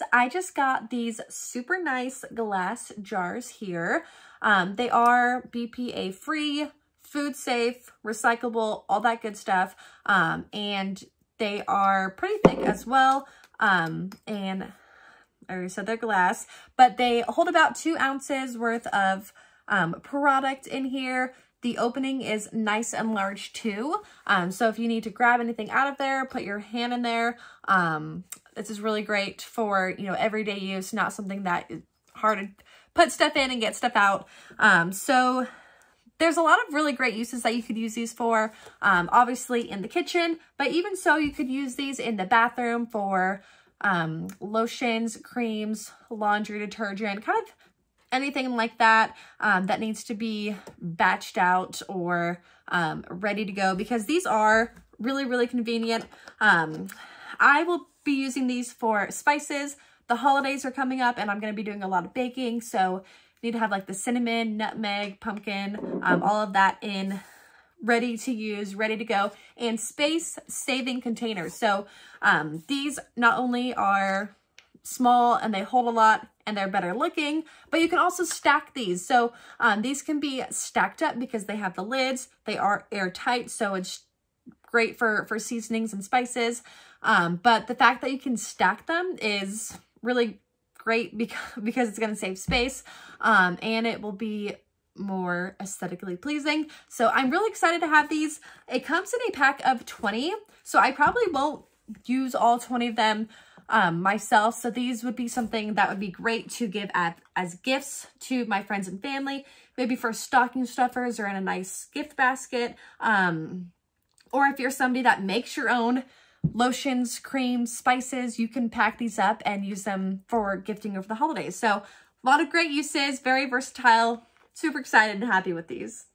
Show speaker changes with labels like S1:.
S1: guys, I just got these super nice glass jars here. Um, they are BPA free, food safe, recyclable, all that good stuff. Um, and they are pretty thick as well. Um, and I already said they're glass, but they hold about two ounces worth of um, product in here. The opening is nice and large too. Um, so if you need to grab anything out of there, put your hand in there. Um, this is really great for, you know, everyday use, not something that is hard to put stuff in and get stuff out. Um, so there's a lot of really great uses that you could use these for, um, obviously in the kitchen, but even so you could use these in the bathroom for um, lotions, creams, laundry detergent, kind of anything like that um, that needs to be batched out or um, ready to go because these are really, really convenient. Um, I will be using these for spices. The holidays are coming up and I'm going to be doing a lot of baking. So need to have like the cinnamon, nutmeg, pumpkin, um, all of that in ready to use, ready to go, and space saving containers. So um, these not only are small and they hold a lot and they're better looking, but you can also stack these. So um, these can be stacked up because they have the lids, they are airtight, so it's great for, for seasonings and spices. Um, but the fact that you can stack them is really great because, because it's gonna save space um, and it will be more aesthetically pleasing. So I'm really excited to have these. It comes in a pack of 20, so I probably won't use all 20 of them um, myself. So these would be something that would be great to give as, as gifts to my friends and family, maybe for stocking stuffers or in a nice gift basket. Um, or if you're somebody that makes your own lotions, creams, spices, you can pack these up and use them for gifting over the holidays. So a lot of great uses, very versatile, super excited and happy with these.